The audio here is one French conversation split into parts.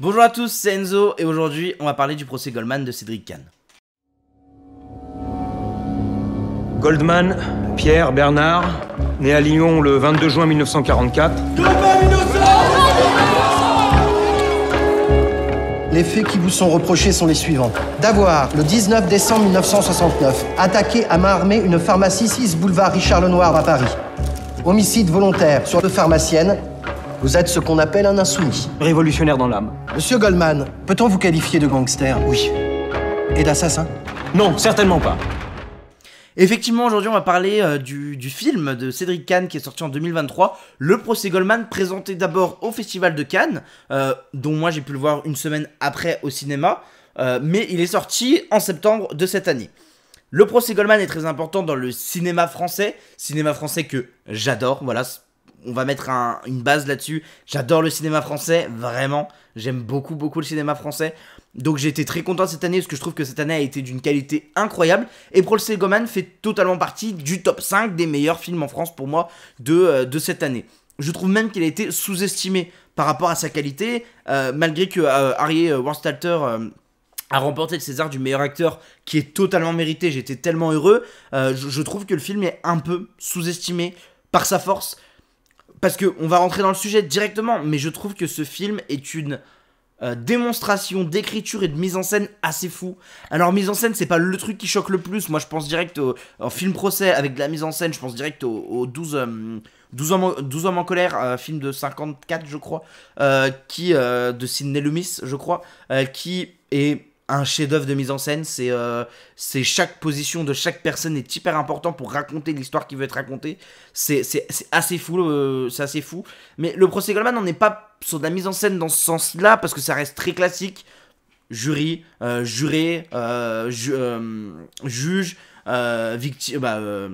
Bonjour à tous, c'est Enzo et aujourd'hui on va parler du procès Goldman de Cédric Kahn. Goldman, Pierre Bernard, né à Lyon le 22 juin 1944. Les faits qui vous sont reprochés sont les suivants. D'avoir, le 19 décembre 1969, attaqué à main armée une pharmacie 6 boulevard Richard Lenoir à Paris. Homicide volontaire sur deux pharmaciennes vous êtes ce qu'on appelle un insoumis. Révolutionnaire dans l'âme. Monsieur Goldman, peut-on vous qualifier de gangster Oui. Et d'assassin Non, certainement pas. Effectivement, aujourd'hui, on va parler euh, du, film de Cédric Kahn qui est sorti en 2023, Le procès Goldman, présenté d'abord au Festival de Cannes, euh, dont moi j'ai pu le voir une semaine après au cinéma, euh, mais il est sorti en septembre de cette année. Le procès Goldman est très important dans le cinéma français, cinéma français que j'adore, voilà, on va mettre une base là-dessus. J'adore le cinéma français, vraiment. J'aime beaucoup, beaucoup le cinéma français. Donc j'ai été très content cette année parce que je trouve que cette année a été d'une qualité incroyable. Et Paul Segoman* fait totalement partie du top 5 des meilleurs films en France pour moi euh, de, cette année. Je trouve même qu'il a été sous-estimé par rapport à sa qualité, euh, malgré que euh, Harry Warstalter a remporté le César du meilleur acteur qui est totalement mérité. J'étais tellement heureux. je, trouve que le film est un peu sous-estimé par sa force parce qu'on va rentrer dans le sujet directement, mais je trouve que ce film est une euh, démonstration d'écriture et de mise en scène assez fou. Alors mise en scène, c'est pas le truc qui choque le plus. Moi, je pense direct au, film procès avec de la mise en scène. Je pense direct aux au 12, euh, hommes, en colère, euh, film de 54, je crois, qui de Sidney Lumis, je crois, qui est un chef-d'œuvre de mise en scène. Euh, c'est chaque position de chaque personne est hyper important pour raconter l'histoire qui veut être racontée. C'est assez fou, euh, c'est assez fou. Mais le procès Goldman n'en est pas sur de la mise en scène dans ce sens-là parce que ça reste très classique. Jury, euh, juré, juge, victime, bah,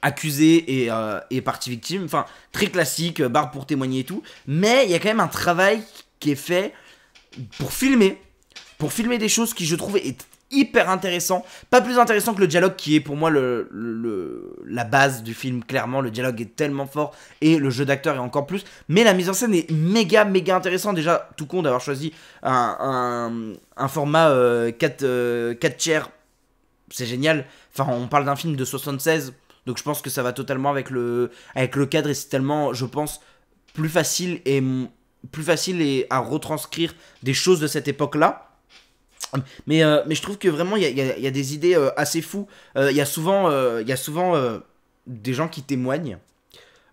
accusé et, et partie victime. Enfin, très classique, barre pour témoigner et tout. Mais il y a quand même un travail qui est fait pour filmer pour filmer des choses qui, je trouvais, est hyper intéressant. Pas plus intéressant que le dialogue qui est pour moi le, la base du film, clairement. Le dialogue est tellement fort et le jeu d'acteur est encore plus. Mais la mise en scène est méga, méga intéressant. Déjà, tout con d'avoir choisi un, un, format 4, euh, euh, tiers. C'est génial. Enfin, on parle d'un film de 76. Donc je pense que ça va totalement avec le, avec le cadre et c'est tellement, je pense, plus facile et plus facile et à retranscrire des choses de cette époque-là euh, mais, je trouve que vraiment, il y, a, des idées euh, assez fous. Euh, il y a souvent, y a souvent des gens qui témoignent.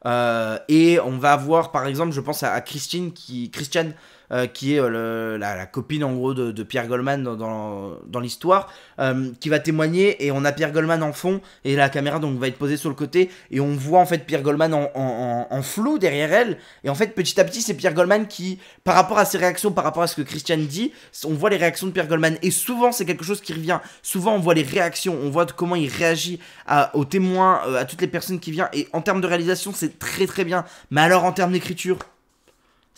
et on va avoir, par exemple, je pense à, à Christine, qui, Christiane, euh, qui est euh, la, copine en gros de, Pierre Goldman dans, l'histoire, euh, qui va témoigner et on a Pierre Goldman en fond et la caméra donc va être posée sur le côté et on voit en fait Pierre Goldman en, flou derrière elle et en fait petit à petit c'est Pierre Goldman qui, par rapport à ses réactions, par rapport à ce que Christian dit, on voit les réactions de Pierre Goldman et souvent c'est quelque chose qui revient, souvent on voit les réactions, on voit comment il réagit aux témoins, à toutes les personnes qui viennent et en termes de réalisation c'est très très bien, mais alors en termes d'écriture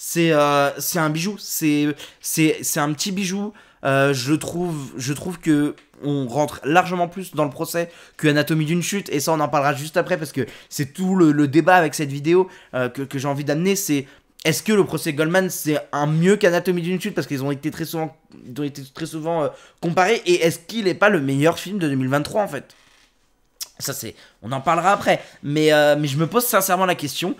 c'est euh, c'est un bijou, c'est un petit bijou. Euh, je, trouve, je trouve que on rentre largement plus dans le procès que Anatomie d'une chute, et ça on en parlera juste après parce que c'est tout le, le, débat avec cette vidéo euh, que, que j'ai envie d'amener, c'est est-ce que le procès Goldman c'est un mieux qu'Anatomie d'une chute parce qu'ils ont été très souvent, ils ont été très souvent comparés et est-ce qu'il n'est pas le meilleur film de 2023 en fait Ça c'est, on en parlera après, mais, mais je me pose sincèrement la question,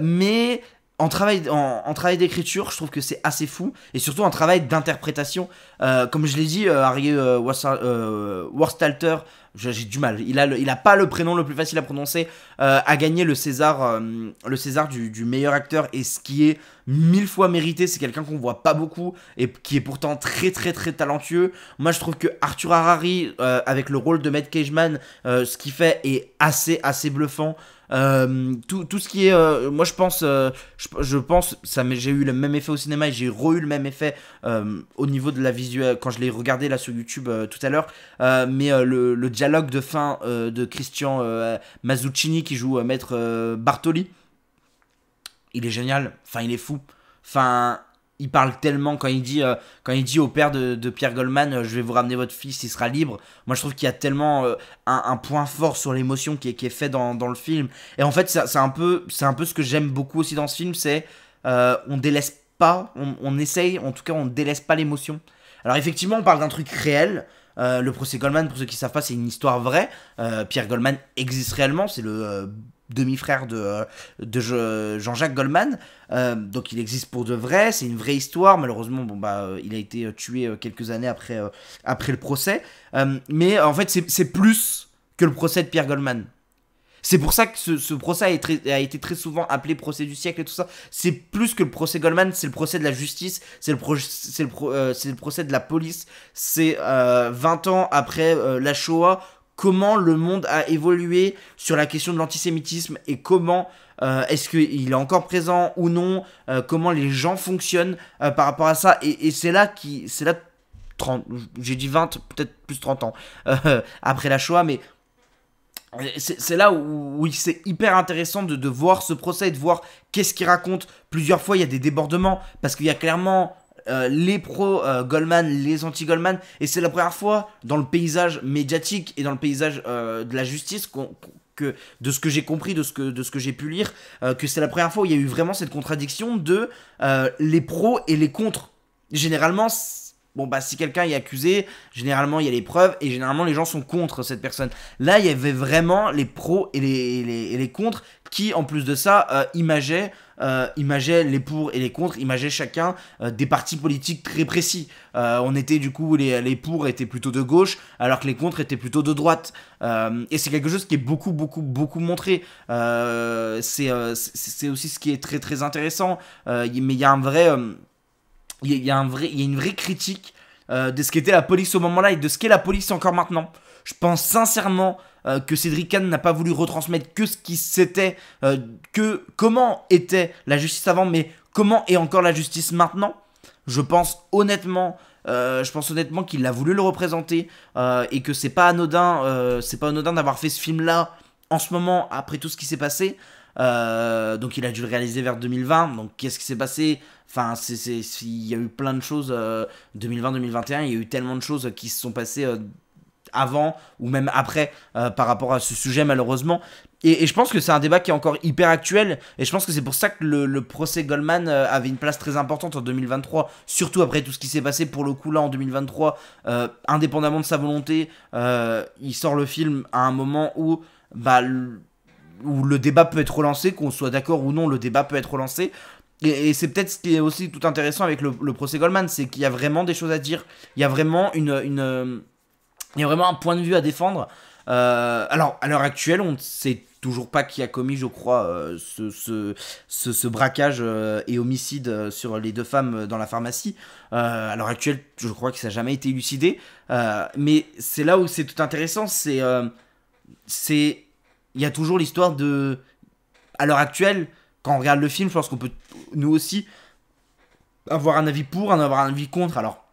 mais en travail, en, travail d'écriture, je trouve que c'est assez fou, et surtout en travail d'interprétation. Euh, comme je l'ai dit, euh, Harry euh, Warstalter j'ai du mal. Il a, il a pas le prénom le plus facile à prononcer, euh, a gagné le César, euh, le César du, meilleur acteur et ce qui est mille fois mérité, c'est quelqu'un qu'on voit pas beaucoup et qui est pourtant très très très talentueux. Moi je trouve que Arthur Harari euh, avec le rôle de Matt Cageman, euh, ce qu'il fait est assez assez bluffant. tout, tout, ce qui est moi je pense je, pense ça j'ai eu le même effet au cinéma et j'ai re eu le même effet au niveau de la visuelle quand je l'ai regardé là sur YouTube tout à l'heure mais le, le dialogue de fin euh, de Christian euh, Mazzuccini qui joue euh, Maître Bartoli. Il est génial, enfin il est fou. Enfin, il parle tellement quand il dit quand il dit au père de, Pierre Goldman je vais vous ramener votre fils il sera libre moi je trouve qu'il y a tellement un, point fort sur l'émotion qui est, fait dans, le film et en fait c'est un peu c'est un peu ce que j'aime beaucoup aussi dans ce film c'est on délaisse pas on, on, essaye en tout cas on délaisse pas l'émotion alors effectivement on parle d'un truc réel euh, le procès Goldman, pour ceux qui ne savent pas, c'est une histoire vraie. Euh, Pierre Goldman existe réellement, c'est le euh, demi-frère de, Jean-Jacques Goldman. donc il existe pour de vrai, c'est une vraie histoire. Malheureusement, bon, bah, il a été tué quelques années après, après le procès. mais en fait, c'est plus que le procès de Pierre Goldman. C'est pour ça que ce, procès a, été très souvent appelé procès du siècle et tout ça. C'est plus que le procès Goldman, c'est le procès de la justice, c'est le, le, euh, le, procès de la police. C'est euh, 20 ans après euh, la Shoah, comment le monde a évolué sur la question de l'antisémitisme et comment euh, est-ce qu'il est encore présent ou non, comment les gens fonctionnent par rapport à ça. Et, c'est là qui, c'est là, j'ai dit 20, peut-être plus 30 ans après la Shoah, mais c'est là où, c'est hyper intéressant de, voir ce procès de voir qu'est-ce qu'il raconte. Plusieurs fois, il y a des débordements parce qu'il y a clairement euh, les pros euh, goldman les anti-Goldman, et c'est la première fois dans le paysage médiatique et dans le paysage euh, de la justice que de ce que j'ai compris, de ce que, j'ai pu lire, que c'est la première fois où il y a eu vraiment cette contradiction de les pros et les contres, Généralement, Bon, bah, si quelqu'un est accusé, généralement, il y a les preuves et généralement, les gens sont contre cette personne. Là, il y avait vraiment les pros et les, contres qui, en plus de ça, euh, euh, imageaient, les pour et les contres, imageaient chacun euh, des partis politiques très précis. Euh, on était, du coup, les, les, pour étaient plutôt de gauche, alors que les contres étaient plutôt de droite. et c'est quelque chose qui est beaucoup, beaucoup, beaucoup montré. c'est aussi ce qui est très, très intéressant. mais il y a un vrai il y, a une vraie critique euh, de ce qu'était la police au moment-là et de ce qu'est la police encore maintenant. Je pense sincèrement euh, que Cédric Kahn n'a pas voulu retransmettre que ce qui c'était, euh, que comment était la justice avant, mais comment est encore la justice maintenant. Je pense honnêtement je pense honnêtement qu'il a voulu le représenter et que c'est pas anodin, c'est pas anodin d'avoir fait ce film là en ce moment après tout ce qui s'est passé. Euh, donc il a dû le réaliser vers 2020. Donc qu'est-ce qui s'est passé Enfin, c'est, il y a eu plein de choses. 2020-2021, euh, il y a eu tellement de choses qui se sont passées euh, avant ou même après par rapport à ce sujet malheureusement. Et, je pense que c'est un débat qui est encore hyper actuel. Et je pense que c'est pour ça que le, le procès Goldman avait une place très importante en 2023. Surtout après tout ce qui s'est passé pour le coup là en 2023. indépendamment de sa volonté, il sort le film à un moment où... Bah, où le débat peut être relancé, qu'on soit d'accord ou non, le débat peut être relancé. Et, c'est peut-être ce qui est aussi tout intéressant avec le, procès Goldman, c'est qu'il y a vraiment des choses à dire, il y a vraiment une, il y a vraiment un point de vue à défendre. Euh, alors, à l'heure actuelle, on ne sait toujours pas qui a commis, je crois, euh, ce, ce, braquage euh, et homicide sur les deux femmes dans la pharmacie. à l'heure actuelle, je crois que ça n'a jamais été élucidé. mais c'est là où c'est tout intéressant, c'est... c'est il y a toujours l'histoire de. À l'heure actuelle, quand on regarde le film, je pense qu'on peut, nous aussi, avoir un avis pour, avoir un avis contre. Alors,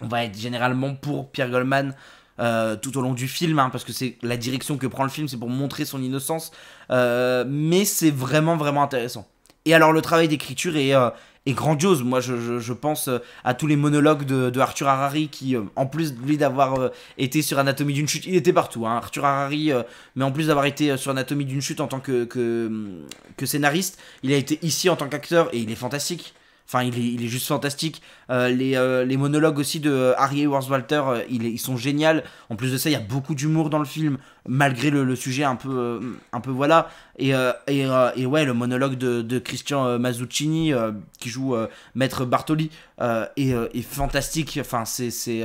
on va être généralement pour Pierre Goldman euh, tout au long du film, hein, parce que c'est la direction que prend le film, c'est pour montrer son innocence. Euh, mais c'est vraiment, vraiment intéressant. Et alors, le travail d'écriture est, euh, et grandiose. Moi, je, pense euh, à tous les monologues de, Arthur Harari qui, euh, en plus d'avoir euh, été sur Anatomie d'une chute, il était partout. Hein. Arthur Harari, mais en plus d'avoir été sur Anatomie d'une chute en tant que, hum, que, scénariste, il a été ici en tant qu'acteur et il est fantastique. Enfin, il est, juste fantastique. Euh, les, euh, les, monologues aussi de euh, Harry Wordswalter, ils, ils, sont géniaux. En plus de ça, il y a beaucoup d'humour dans le film, malgré le, sujet un peu, un peu voilà. Et, et, et, ouais, le monologue de, de Christian Mazzuccini, qui joue Maître Bartoli, est, fantastique. Enfin, c'est, c'est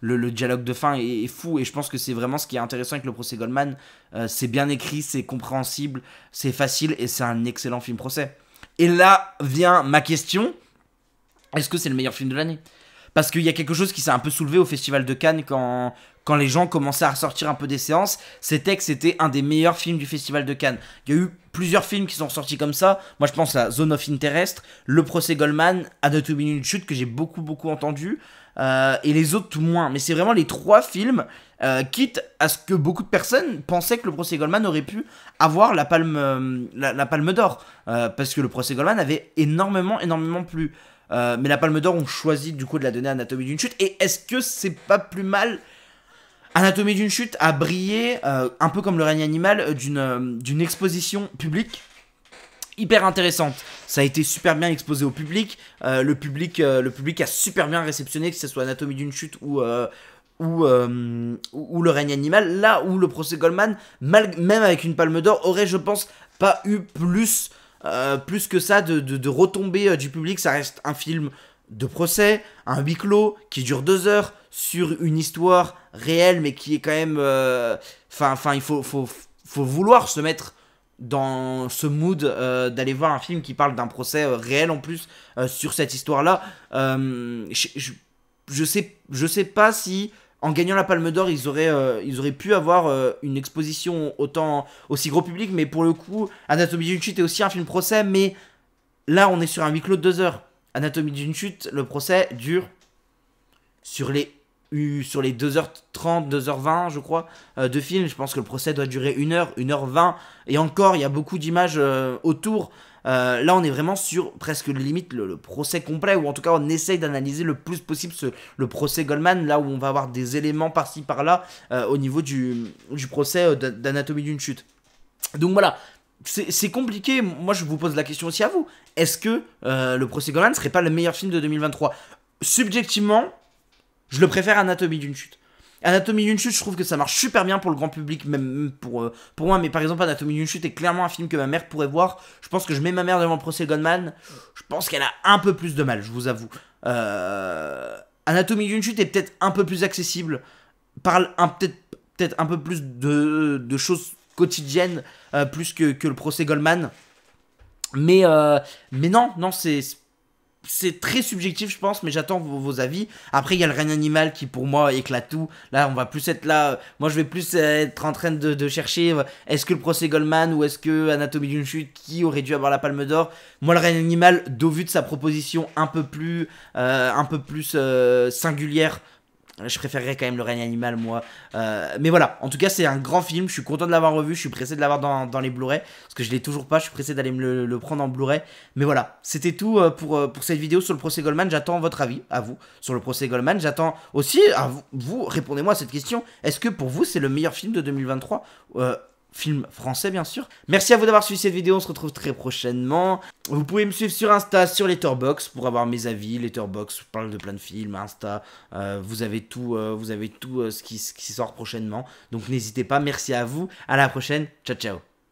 le, le, dialogue de fin est, fou. Et je pense que c'est vraiment ce qui est intéressant avec le procès Goldman. c'est bien écrit, c'est compréhensible, c'est facile et c'est un excellent film procès. Et là vient ma question est-ce que c'est le meilleur film de l'année parce qu'il y a quelque chose qui s'est un peu soulevé au Festival de Cannes quand, quand les gens commençaient à ressortir un peu des séances, c'était que c'était un des meilleurs films du Festival de Cannes. Il y a eu plusieurs films qui sont sortis comme ça. Moi, je pense à Zone of Interest, Le Procès Goldman, Anatomie une chute, que j'ai beaucoup, beaucoup entendu, euh, et les autres tout moins. Mais c'est vraiment les trois films, euh, quitte à ce que beaucoup de personnes pensaient que Le Procès Goldman aurait pu avoir la palme, euh, la, palme d'or, parce que Le Procès Goldman avait énormément, énormément plu. Euh, mais la Palme d'Or, on choisit du coup de la donner à Anatomie d'une chute. Et est-ce que c'est pas plus mal Anatomie d'une chute a brillé, euh, un peu comme le règne animal, euh, d'une d'une exposition publique hyper intéressante. Ça a été super bien exposé au public. le, public le public a super bien réceptionné, que ce soit Anatomie d'une chute ou, ou, ou, Le règne animal. Là où le procès Goldman, même avec une palme d'or, aurait, je pense, pas eu plus euh, plus que ça de, de, euh, du public. Ça reste un film de procès, un huis clos qui dure deux heures sur une histoire réelle, mais qui est quand même. Euh, enfin, enfin, il faut, faut, faut vouloir se mettre dans ce mood d'aller voir un film qui parle d'un procès réel en plus sur cette histoire là je, je, sais je sais pas si en gagnant la Palme d'Or, ils auraient, euh, ils auraient pu avoir euh, une exposition autant aussi gros public, mais pour le coup, Anatomie d'une chute est aussi un film procès, mais là, on est sur un huis clos de deux heures. Anatomie d'une chute, le procès dure sur les sur les 2h30, 2h20, je crois, euh, de film. Je pense que le procès doit durer 1h, 1h20. Et encore, il y a beaucoup d'images autour. Euh, là, on est vraiment sur presque les limites le, procès complet, ou en tout cas, on essaye d'analyser le plus possible le procès Goldman, là où on va avoir des éléments par-ci par-là euh, au niveau du, procès euh, d'anatomie d'une chute. Donc voilà, c'est compliqué. Moi, je vous pose la question aussi à vous. Est-ce que le procès Goldman serait pas le meilleur film de 2023 Subjectivement, je le préfère Anatomie d'une chute. Anatomie d'une chute, je trouve que ça marche super bien pour le grand public, même pour, euh, pour moi. Mais par exemple, Anatomie d'une chute est clairement un film que ma mère pourrait voir. Je pense que je mets ma mère devant le procès Goldman. Je pense qu'elle a un peu plus de mal, je vous avoue. Euh, Anatomie d'une chute est peut-être un peu plus accessible, parle peut-être peut un peu plus de, choses quotidiennes, euh, plus que, que, le procès Goldman. Mais, mais non, non, c'est c'est très subjectif, je pense, mais j'attends vos, avis. Après, il y a le règne animal qui, pour moi, éclate tout. Là, on va plus être là. Euh, moi, je vais plus euh, être en train de, chercher euh, est-ce que le procès Goldman ou est-ce que Anatomie d'une chute qui aurait dû avoir la palme d'or. Moi, le règne animal, d'au vu de sa proposition un peu plus, un peu plus singulière je préférerais quand même le règne animal, moi. Euh, mais voilà, en tout cas, c'est un grand film. Je suis content de l'avoir revu. Je suis pressé de l'avoir dans, les Blu-ray. Parce que je l'ai toujours pas. Je suis pressé d'aller me le, prendre en Blu-ray. Mais voilà, c'était tout euh, pour, euh, pour cette vidéo sur le procès Goldman. J'attends votre avis, à vous, sur le procès Goldman. J'attends aussi, à vous, répondez-moi à cette question. Est-ce que pour vous, c'est le meilleur film de 2023 film français bien sûr. Merci à vous d'avoir suivi cette vidéo, on se retrouve très prochainement. Vous pouvez me suivre sur Insta, sur Letterboxd pour avoir mes avis. Letterbox je parle de plein de films, Insta, euh, vous avez tout, euh, vous avez tout euh, ce, qui, ce qui sort prochainement. Donc n'hésitez pas, merci à vous, à la prochaine, ciao ciao.